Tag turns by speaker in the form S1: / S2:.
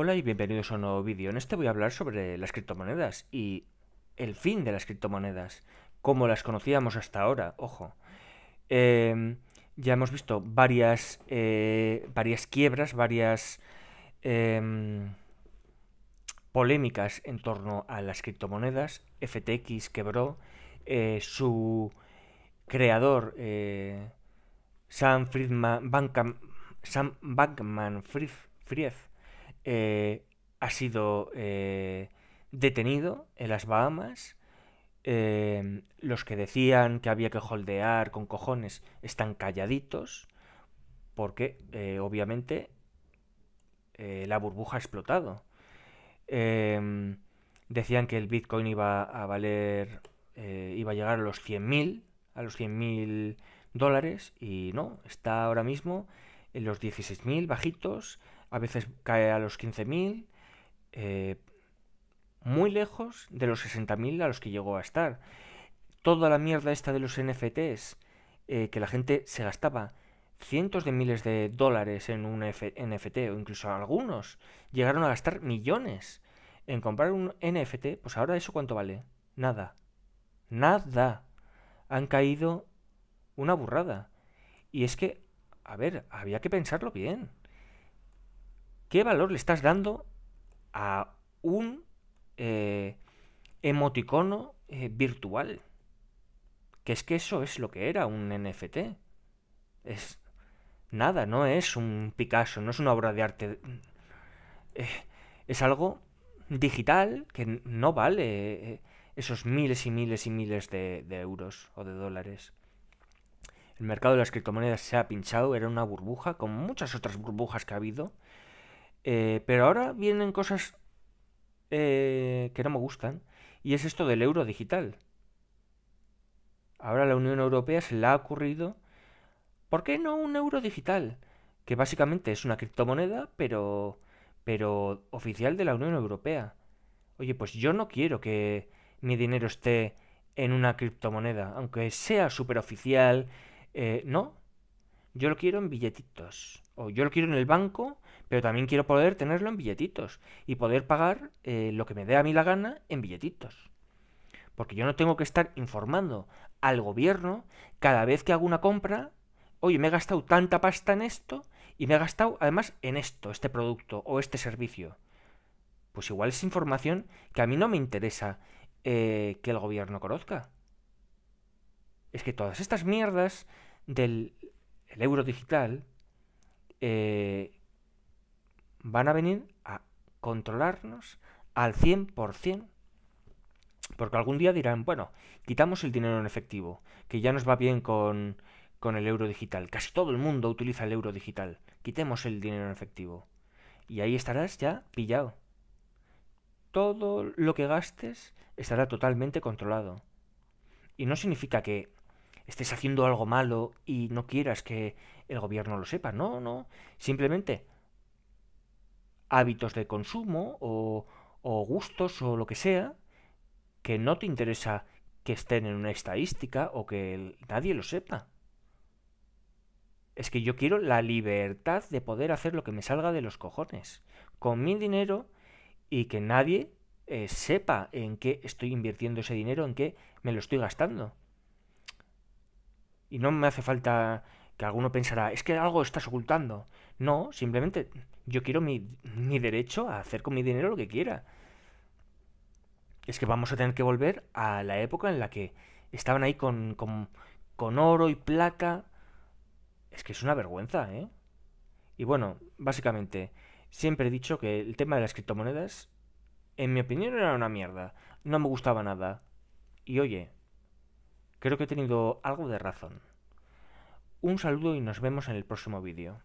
S1: Hola y bienvenidos a un nuevo vídeo. En este voy a hablar sobre las criptomonedas y el fin de las criptomonedas, como las conocíamos hasta ahora, ojo. Em, ya hemos visto varias, eh, varias quiebras, varias em, polémicas en torno a las criptomonedas. FTX quebró, eh, su creador, eh, Sam Bankman Fried eh, ha sido eh, detenido en las Bahamas. Eh, los que decían que había que holdear con cojones están calladitos porque obviamente la burbuja ha explotado. decían que el Bitcoin iba a valer, iba a llegar a los 100.000, a los 100.000 dólares y no, está ahora mismo en los 16.000 bajitos, a veces cae a los 15.000, eh, muy lejos de los 60.000 a los que llegó a estar. Toda la mierda esta de los NFTs, eh, que la gente se gastaba cientos de miles de dólares en un NFT, o incluso algunos llegaron a gastar millones en comprar un NFT, pues ahora eso cuánto vale? Nada. Nada. Han caído una burrada. Y es que, a ver, había que pensarlo bien. ¿Qué valor le estás dando a un eh, emoticono eh, virtual? Que es que eso es lo que era un NFT. Es nada, no es un Picasso, no es una obra de arte. Eh, es algo digital que no vale esos miles y miles y miles de, de euros o de dólares. El mercado de las criptomonedas se ha pinchado, era una burbuja, como muchas otras burbujas que ha habido. Eh, pero ahora vienen cosas eh, que no me gustan, y es esto del euro digital. Ahora la Unión Europea se le ha ocurrido, ¿por qué no un euro digital? Que básicamente es una criptomoneda, pero, pero oficial de la Unión Europea. Oye, pues yo no quiero que mi dinero esté en una criptomoneda, aunque sea súper oficial. Eh, no, yo lo quiero en billetitos. O yo lo quiero en el banco, pero también quiero poder tenerlo en billetitos. Y poder pagar eh, lo que me dé a mí la gana en billetitos. Porque yo no tengo que estar informando al gobierno cada vez que hago una compra. Oye, me he gastado tanta pasta en esto y me he gastado además en esto, este producto o este servicio. Pues igual es información que a mí no me interesa eh, que el gobierno conozca. Es que todas estas mierdas del el euro digital, eh, van a venir a controlarnos al 100%. Porque algún día dirán, bueno, quitamos el dinero en efectivo, que ya nos va bien con, con el euro digital. Casi todo el mundo utiliza el euro digital. Quitemos el dinero en efectivo. Y ahí estarás ya pillado. Todo lo que gastes estará totalmente controlado. Y no significa que estés haciendo algo malo y no quieras que el gobierno lo sepa. No, no. Simplemente hábitos de consumo o, gustos o lo que sea que no te interesa que estén en una estadística o que nadie lo sepa. Es que yo quiero la libertad de poder hacer lo que me salga de los cojones, con mi dinero y que nadie eh, sepa en qué estoy invirtiendo ese dinero, en qué me lo estoy gastando. Y no me hace falta que alguno pensara, es que algo estás ocultando. No, simplemente yo quiero mi, mi derecho a hacer con mi dinero lo que quiera. Es que vamos a tener que volver a la época en la que estaban ahí con, con, con oro y plata. Es que es una vergüenza, ¿eh? Y bueno, básicamente, siempre he dicho que el tema de las criptomonedas, en mi opinión, era una mierda. No me gustaba nada. Y oye, Creo que he tenido algo de razón. Un saludo y nos vemos en el próximo vídeo.